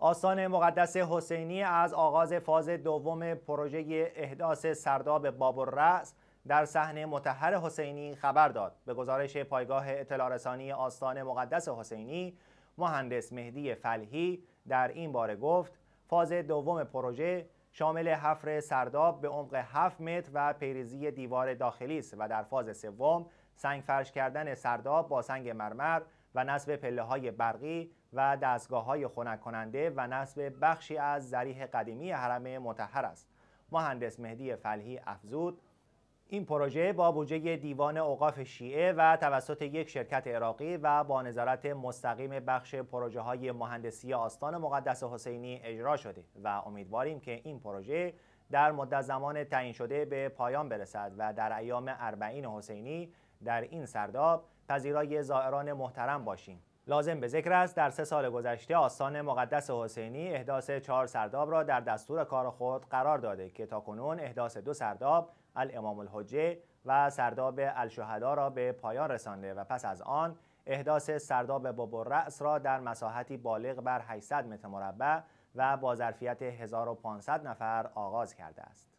آستان مقدس حسینی از آغاز فاز دوم پروژه احداث سرداب باب الرأس در صحن متحر حسینی خبر داد به گزارش پایگاه اطلاع رسانی آستان مقدس حسینی مهندس مهدی فلحی در این باره گفت فاز دوم پروژه شامل حفر سرداب به عمق 7 متر و پیریزی دیوار داخلی است و در فاز سوم سنگ فرش کردن سرداب با سنگ مرمر و نصب پله های برقی و دستگاه های خنک کننده و نصب بخشی از ذریح قدیمی حرم متحر است مهندس مهدی فلحی افزود این پروژه با بودجه دیوان اوقاف شیعه و توسط یک شرکت عراقی و با نظارت مستقیم بخش پروژه های مهندسی آستان مقدس حسینی اجرا شده و امیدواریم که این پروژه در مدت زمان تعیین شده به پایان برسد و در ایام اربعین حسینی در این سرداب پذیرای زائران محترم باشیم لازم به ذکر است در سه سال گذشته آستان مقدس حسینی احداث چهار سرداب را در دستور کار خود قرار داده که تاکنون احداث دو سرداب الامام الحجه و سرداب الشهدا را به پایان رسانده و پس از آن احداث سرداب باب را در مساحتی بالغ بر 800 متر مربع و با ظرفیت 1500 نفر آغاز کرده است.